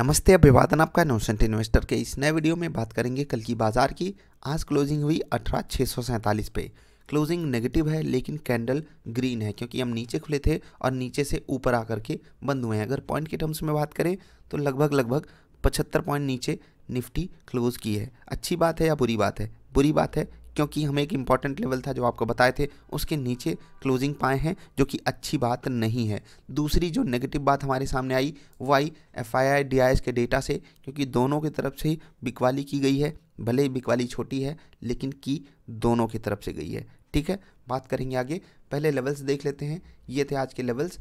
नमस्ते अभिवादन आपका नोसेंट इन्वेस्टर के इस नए वीडियो में बात करेंगे कल की बाजार की आज क्लोजिंग हुई अठारह छः पे क्लोजिंग नेगेटिव है लेकिन कैंडल ग्रीन है क्योंकि हम नीचे खुले थे और नीचे से ऊपर आकर के बंद हुए हैं अगर पॉइंट के टर्म्स में बात करें तो लगभग लगभग पचहत्तर पॉइंट नीचे निफ्टी क्लोज की है अच्छी बात है या बुरी बात है बुरी बात है क्योंकि हमें एक इम्पॉर्टेंट लेवल था जो आपको बताए थे उसके नीचे क्लोजिंग पाए हैं जो कि अच्छी बात नहीं है दूसरी जो नेगेटिव बात हमारे सामने आई वो I F I I D I S के डेटा से क्योंकि दोनों की तरफ से बिकवाली की गई है भले ही बिकवाली छोटी है लेकिन की दोनों की तरफ से गई है ठीक है बात करेंगे आगे पहले लेवल्स देख लेते हैं ये थे आज के लेवल्स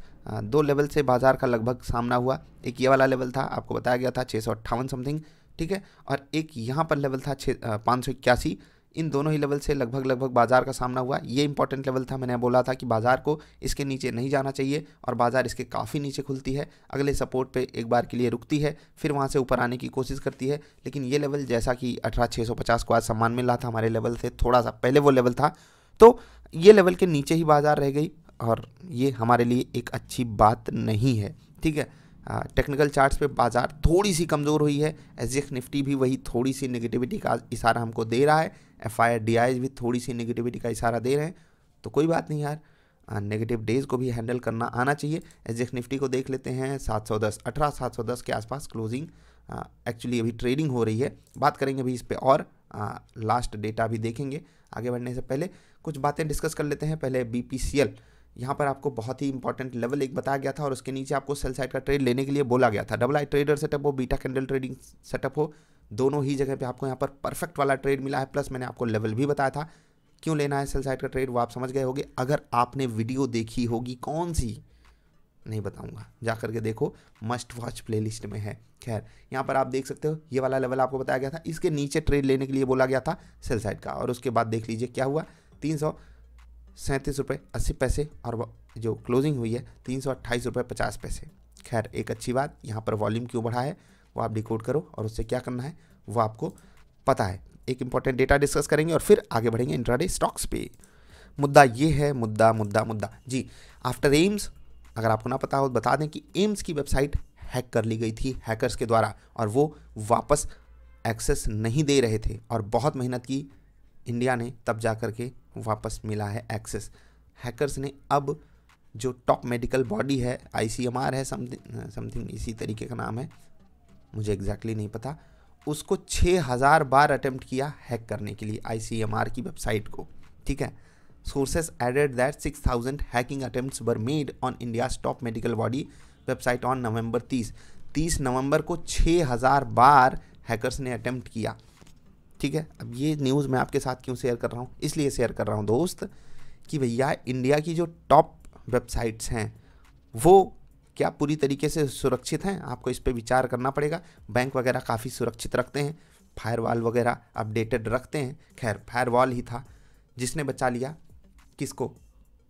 दो लेवल से बाजार का लगभग सामना हुआ एक ये वाला लेवल था आपको बताया गया था छः समथिंग ठीक है और एक यहाँ पर लेवल था छः पाँच सौ इक्यासी इन दोनों ही लेवल से लगभग लगभग बाजार का सामना हुआ ये इंपॉर्टेंट लेवल था मैंने बोला था कि बाजार को इसके नीचे नहीं जाना चाहिए और बाजार इसके काफ़ी नीचे खुलती है अगले सपोर्ट पे एक बार के लिए रुकती है फिर वहाँ से ऊपर आने की कोशिश करती है लेकिन ये लेवल जैसा कि अठारह को आज सम्मान मिला था हमारे लेवल से थोड़ा सा पहले वो लेवल था तो ये लेवल के नीचे ही बाजार रह गई और ये हमारे लिए एक अच्छी बात नहीं है ठीक है टेक्निकल चार्ट्स पे बाज़ार थोड़ी सी कमज़ोर हुई है एस निफ्टी भी वही थोड़ी सी नेगेटिविटी का इशारा हमको दे रहा है एफ आई भी थोड़ी सी नेगेटिविटी का इशारा दे रहे हैं तो कोई बात नहीं यार नेगेटिव डेज को भी हैंडल करना आना चाहिए एस निफ्टी को देख लेते हैं 710 अठारह दस के आसपास क्लोजिंग एक्चुअली अभी ट्रेडिंग हो रही है बात करेंगे अभी इस पर और लास्ट डेटा भी देखेंगे आगे बढ़ने से पहले कुछ बातें डिस्कस कर लेते हैं पहले बी यहाँ पर आपको बहुत ही इंपॉर्टेंट लेवल एक बताया गया था और उसके नीचे आपको सेल साइड का ट्रेड लेने के लिए बोला गया था डबल आई ट्रेडर सेटअप हो बीटा कैंडल ट्रेडिंग सेटअप हो दोनों ही जगह पे आपको यहाँ पर परफेक्ट वाला ट्रेड मिला है प्लस मैंने आपको लेवल भी बताया था क्यों लेना है सेल साइड का ट्रेड वो आप समझ गए होगे अगर आपने वीडियो देखी होगी कौन सी नहीं बताऊंगा जा करके देखो मस्ट वॉच प्लेलिस्ट में है खैर यहाँ पर आप देख सकते हो ये वाला लेवल आपको बताया गया था इसके नीचे ट्रेड लेने के लिए बोला गया था सेल साइड का और उसके बाद देख लीजिए क्या हुआ तीन सौ सैंतीस रुपये अस्सी पैसे और जो क्लोजिंग हुई है तीन सौ अट्ठाईस रुपये पचास पैसे खैर एक अच्छी बात यहाँ पर वॉल्यूम क्यों बढ़ा है वो आप डिकोड करो और उससे क्या करना है वो आपको पता है एक इंपॉर्टेंट डेटा डिस्कस करेंगे और फिर आगे बढ़ेंगे इंट्राडे स्टॉक्स पे मुद्दा ये है मुद्दा मुद्दा मुद्दा जी आफ्टर एम्स अगर आपको ना पता हो तो बता दें कि एम्स की वेबसाइट हैक कर ली गई थी हैकर्स के द्वारा और वो वापस एक्सेस नहीं दे रहे थे और बहुत मेहनत की इंडिया ने तब जा कर के वापस मिला है एक्सेस हैकर्स ने अब जो टॉप मेडिकल बॉडी है आईसीएमआर है समथिंग समथिंग इसी तरीके का नाम है मुझे एग्जैक्टली exactly नहीं पता उसको 6000 बार अटेम्प्ट किया हैक करने के लिए आईसीएमआर की वेबसाइट को ठीक है sources added that 6000 hacking attempts were made on India top medical body website on November 30 30 नवंबर को 6000 बार हैकर्स ने अटेम्प्ट किया ठीक है अब ये न्यूज़ मैं आपके साथ क्यों शेयर कर रहा हूँ इसलिए शेयर कर रहा हूँ दोस्त कि भैया इंडिया की जो टॉप वेबसाइट्स हैं वो क्या पूरी तरीके से सुरक्षित हैं आपको इस पर विचार करना पड़ेगा बैंक वगैरह काफ़ी सुरक्षित रखते हैं फायरवॉल वगैरह अपडेटेड रखते हैं खैर फायरवॉल ही था जिसने बचा लिया किसको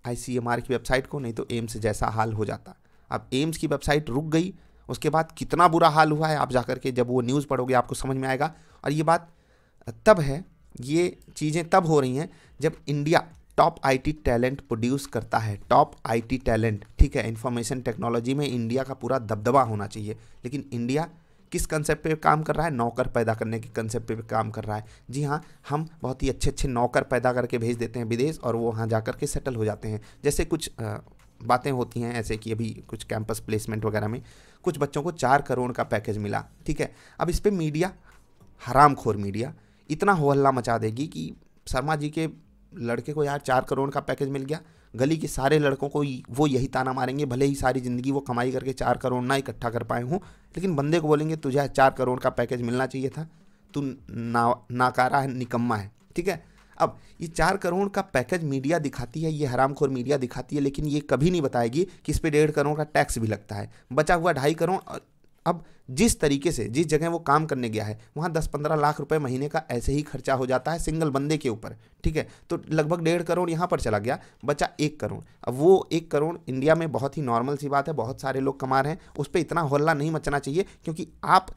आई की वेबसाइट को नहीं तो एम्स जैसा हाल हो जाता अब एम्स की वेबसाइट रुक गई उसके बाद कितना बुरा हाल हुआ है आप जाकर के जब वो न्यूज़ पढ़ोगे आपको समझ में आएगा और ये बात तब है ये चीज़ें तब हो रही हैं जब India top IT talent produce करता है टॉप आईटी टैलेंट ठीक है इंफॉर्मेशन टेक्नोलॉजी में इंडिया का पूरा दबदबा होना चाहिए लेकिन इंडिया किस कंसेप्ट काम कर रहा है नौकर पैदा करने के कंसेप्ट काम कर रहा है जी हाँ हम बहुत ही अच्छे अच्छे नौकर पैदा करके भेज देते हैं विदेश और वो वहाँ जा कर के सेटल हो जाते हैं जैसे कुछ बातें होती हैं ऐसे कि अभी कुछ कैंपस प्लेसमेंट वगैरह में कुछ बच्चों को चार करोड़ का पैकेज मिला ठीक है अब इस पर मीडिया हरामखोर मीडिया इतना हो हल्ला मचा देगी कि शर्मा जी के लड़के को यार चार करोड़ का पैकेज मिल गया गली के सारे लड़कों को वो यही ताना मारेंगे भले ही सारी ज़िंदगी वो कमाई करके चार करोड़ ना इकट्ठा कर पाए हों लेकिन बंदे को बोलेंगे तुझे चार करोड़ का पैकेज मिलना चाहिए था तू ना नाकारा है निकम्मा है ठीक है अब ये चार करोड़ का पैकेज मीडिया दिखाती है ये हरामखोर मीडिया दिखाती है लेकिन ये कभी नहीं बताएगी कि इस पर डेढ़ करोड़ का टैक्स भी लगता है बचा हुआ ढाई करोड़ और अब जिस तरीके से जिस जगह वो काम करने गया है वहाँ दस पंद्रह लाख रुपए महीने का ऐसे ही खर्चा हो जाता है सिंगल बंदे के ऊपर ठीक है तो लगभग डेढ़ करोड़ यहाँ पर चला गया बचा एक करोड़ अब वो एक करोड़ इंडिया में बहुत ही नॉर्मल सी बात है बहुत सारे लोग कमा रहे हैं उस पर इतना हल्ला नहीं मचना चाहिए क्योंकि आप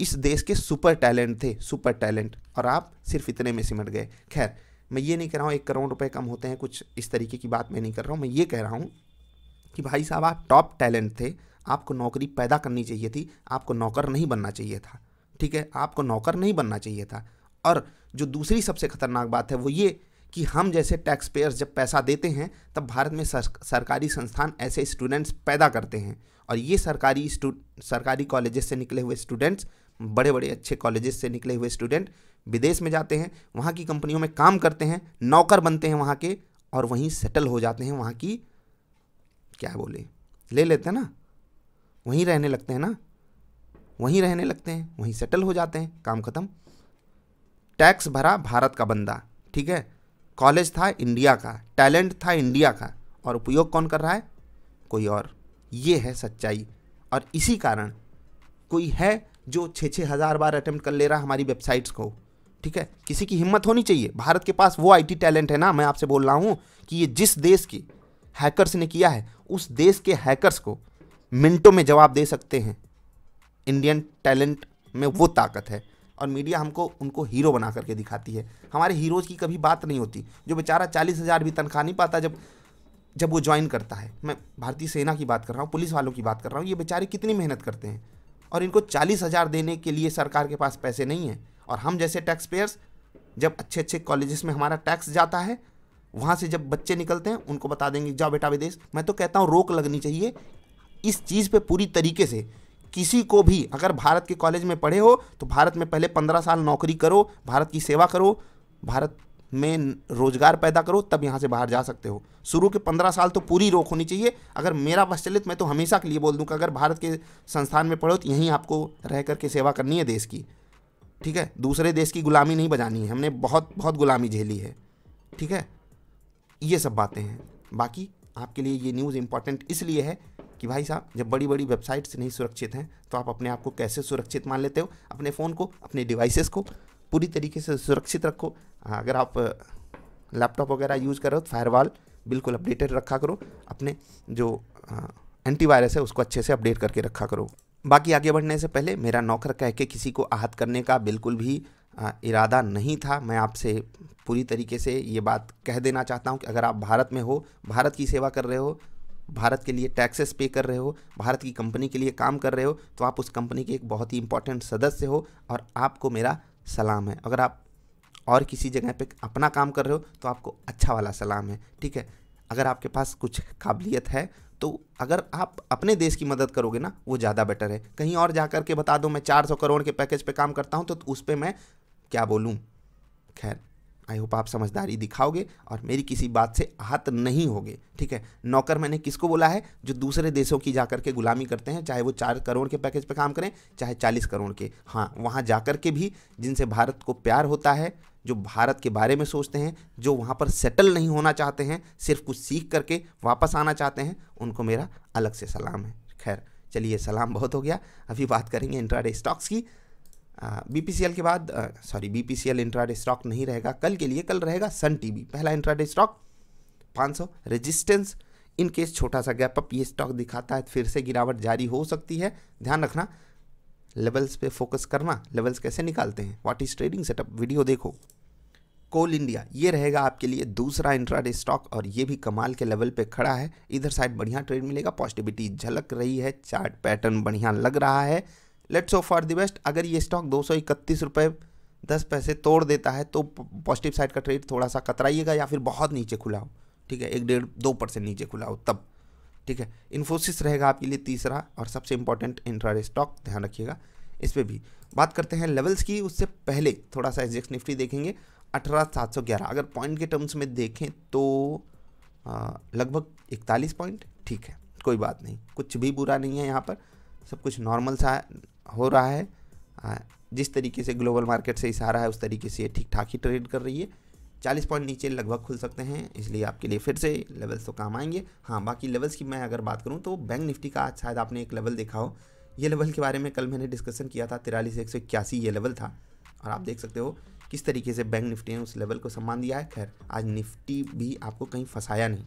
इस देश के सुपर टैलेंट थे सुपर टैलेंट और आप सिर्फ इतने में सिमट गए खैर मैं ये नहीं कह रहा हूँ एक करोड़ रुपये कम होते हैं कुछ इस तरीके की बात मैं नहीं कर रहा हूँ मैं ये कह रहा हूँ कि भाई साहब आप टॉप टैलेंट थे आपको नौकरी पैदा करनी चाहिए थी आपको नौकर नहीं बनना चाहिए था ठीक है आपको नौकर नहीं बनना चाहिए था और जो दूसरी सबसे खतरनाक बात है वो ये कि हम जैसे टैक्स पेयर्स जब पैसा देते हैं तब भारत में सरकारी संस्थान ऐसे स्टूडेंट्स पैदा करते हैं और ये सरकारी सरकारी कॉलेजेस से निकले हुए स्टूडेंट्स बड़े बड़े अच्छे कॉलेजेस से निकले हुए स्टूडेंट विदेश में जाते हैं वहाँ की कंपनियों में काम करते हैं नौकर बनते हैं वहाँ के और वहीं सेटल हो जाते हैं वहाँ की क्या बोले ले लेते हैं ना वहीं रहने लगते हैं ना वहीं रहने लगते हैं वहीं सेटल हो जाते हैं काम ख़त्म टैक्स भरा भारत का बंदा ठीक है कॉलेज था इंडिया का टैलेंट था इंडिया का और उपयोग कौन कर रहा है कोई और ये है सच्चाई और इसी कारण कोई है जो छः छः हज़ार बार अटैम्प्ट कर ले रहा हमारी वेबसाइट्स को ठीक है किसी की हिम्मत होनी चाहिए भारत के पास वो आईटी टैलेंट है ना मैं आपसे बोल रहा हूँ कि ये जिस देश की हैकर्स ने किया है उस देश के हैकर्स को मिनटों में जवाब दे सकते हैं इंडियन टैलेंट में वो ताकत है और मीडिया हमको उनको हीरो बना करके दिखाती है हमारे हीरोज़ की कभी बात नहीं होती जो बेचारा चालीस हज़ार भी तनख्वाह नहीं पाता जब जब वो ज्वाइन करता है मैं भारतीय सेना की बात कर रहा हूँ पुलिस वालों की बात कर रहा हूँ ये बेचारे कितनी मेहनत करते हैं और इनको चालीस हज़ार देने के लिए सरकार के पास पैसे नहीं हैं और हम जैसे टैक्स पेयर्स जब अच्छे अच्छे कॉलेजेस में हमारा टैक्स जाता है वहाँ से जब बच्चे निकलते हैं उनको बता देंगे जाओ बेटा विदेश मैं तो कहता हूँ रोक लगनी चाहिए इस चीज़ पे पूरी तरीके से किसी को भी अगर भारत के कॉलेज में पढ़े हो तो भारत में पहले पंद्रह साल नौकरी करो भारत की सेवा करो भारत में रोजगार पैदा करो तब यहाँ से बाहर जा सकते हो शुरू के पंद्रह साल तो पूरी रोक होनी चाहिए अगर मेरा बस चलित मैं तो हमेशा के लिए बोल दूँ कि अगर भारत के संस्थान में पढ़ो तो यहीं आपको रह करके सेवा करनी है देश की ठीक है दूसरे देश की गुलामी नहीं बजानी है हमने बहुत बहुत गुलामी झेली है ठीक है ये सब बातें हैं बाकी आपके लिए ये न्यूज़ इम्पॉर्टेंट इसलिए है कि भाई साहब जब बड़ी बड़ी वेबसाइट्स नहीं सुरक्षित हैं तो आप अपने आप को कैसे सुरक्षित मान लेते हो अपने फ़ोन को अपने डिवाइसेस को पूरी तरीके से सुरक्षित रखो हाँ, अगर आप लैपटॉप वगैरह यूज़ कर रहे हो तो फायरवाल बिल्कुल अपडेटेड रखा करो अपने जो एंटीवायरस है उसको अच्छे से अपडेट करके रखा करो बाकी आगे बढ़ने से पहले मेरा नौकर कह के किसी को आहत करने का बिल्कुल भी इरादा नहीं था मैं आपसे पूरी तरीके से ये बात कह देना चाहता हूँ कि अगर आप भारत में हो भारत की सेवा कर रहे हो भारत के लिए टैक्सेस पे कर रहे हो भारत की कंपनी के लिए काम कर रहे हो तो आप उस कंपनी के एक बहुत ही इंपॉर्टेंट सदस्य हो और आपको मेरा सलाम है अगर आप और किसी जगह पे अपना काम कर रहे हो तो आपको अच्छा वाला सलाम है ठीक है अगर आपके पास कुछ काबिलियत है तो अगर आप अपने देश की मदद करोगे ना वो ज़्यादा बेटर है कहीं और जा के बता दो मैं चार सौ करोड़ के पैकेज पे काम करता हूँ तो उस पर मैं क्या बोलूँ खैर आई होप आप समझदारी दिखाओगे और मेरी किसी बात से आहत नहीं होगे ठीक है नौकर मैंने किसको बोला है जो दूसरे देशों की जाकर के गुलामी करते हैं चाहे वो चार करोड़ के पैकेज पे काम करें चाहे चालीस करोड़ के हाँ वहाँ जाकर के भी जिनसे भारत को प्यार होता है जो भारत के बारे में सोचते हैं जो वहाँ पर सेटल नहीं होना चाहते हैं सिर्फ कुछ सीख करके वापस आना चाहते हैं उनको मेरा अलग से सलाम है खैर चलिए सलाम बहुत हो गया अभी बात करेंगे इंट्राडे स्टॉक्स की बीपीसीएल के बाद सॉरी बीपीसीएल इंट्राडे स्टॉक नहीं रहेगा कल के लिए कल रहेगा सन टीवी पहला intraday stock 500 resistance in case छोटा सा गैप अप ये स्टॉक दिखाता है तो फिर से गिरावट जारी हो सकती है ध्यान रखना लेवल्स पे फोकस करना लेवल्स कैसे निकालते हैं what is trading setup video देखो कोल इंडिया ये रहेगा आपके लिए दूसरा इंट्राडे स्टॉक और ये भी कमाल के लेवल पे खड़ा है इधर साइड बढ़िया ट्रेड मिलेगा पॉजिटिविटी झलक रही है चार्ट पैटर्न बढ़िया लग रहा है let's hope for the best अगर ये स्टॉक दो सौ इकतीस रुपये दस पैसे तोड़ देता है तो पॉजिटिव साइड का ट्रेड थोड़ा सा कतराइएगा या फिर बहुत नीचे खुला हो ठीक है एक डेढ़ दो परसेंट नीचे खुला हो तब ठीक है इन्फोसिस रहेगा आपके लिए तीसरा और सबसे इंपॉर्टेंट इंट्रा स्टॉक ध्यान रखिएगा इस पर भी बात करते हैं लेवल्स की उससे पहले थोड़ा सा एसजेक्स निफ्टी देखेंगे अठारह सात सौ ग्यारह अगर पॉइंट के टर्म्स में देखें तो लगभग इकतालीस पॉइंट ठीक है कोई बात नहीं कुछ भी बुरा नहीं है यहाँ पर सब कुछ नॉर्मल सा हो रहा है जिस तरीके से ग्लोबल मार्केट से इशारा है उस तरीके से ठीक ठाक ही ट्रेड कर रही है चालीस पॉइंट नीचे लगभग खुल सकते हैं इसलिए आपके लिए फिर से लेवल्स तो काम आएंगे हाँ बाकी लेवल्स की मैं अगर बात करूँ तो बैंक निफ्टी का आज शायद आपने एक लेवल देखा हो ये लेवल के बारे में कल मैंने डिस्कशन किया था तिरालीस एक सौ इक्यासी ये लेवल था और आप देख सकते हो किस तरीके से बैंक निफ्टी ने उस लेवल को सम्मान दिया है खैर आज निफ्टी भी आपको कहीं फंसाया नहीं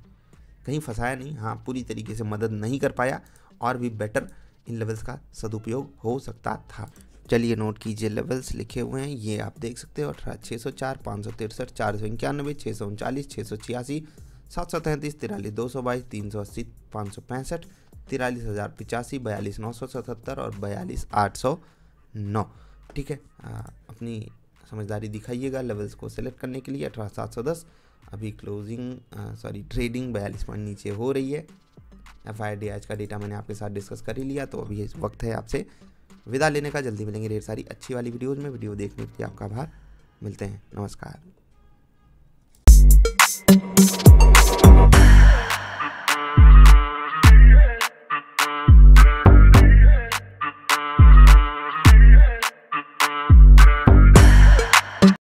कहीं फंसाया नहीं हाँ पूरी तरीके से मदद नहीं कर पाया और भी बेटर इन लेवल्स का सदुपयोग हो सकता था चलिए नोट कीजिए लेवल्स लिखे हुए हैं ये आप देख सकते हो अठारह छः सौ चार पाँच सौ तिरसठ चार सौ इक्यानवे छः सौ उनचालीस छः सौ छियासी सात सौ तैंतीस तिरालीस दो सौ बाईस तीन सौ अस्सी पाँच सौ पैंसठ तिरालीस हज़ार पिचासी बयालीस नौ सौ सतहत्तर और बयालीस आठ सौ नौ ठीक है आ, अपनी समझदारी दिखाइएगा लेवल्स को सेलेक्ट करने के लिए अठारह सात सौ दस अभी क्लोजिंग सॉरी ट्रेडिंग बयालीस पॉइंट नीचे हो रही है एफ का डेटा मैंने आपके साथ डिस्कस कर ही लिया तो अभी इस वक्त है आपसे विदा लेने का जल्दी मिलेंगे ढेर सारी अच्छी वाली वीडियोज़ में वीडियो देखने के लिए आपका आभार मिलते हैं नमस्कार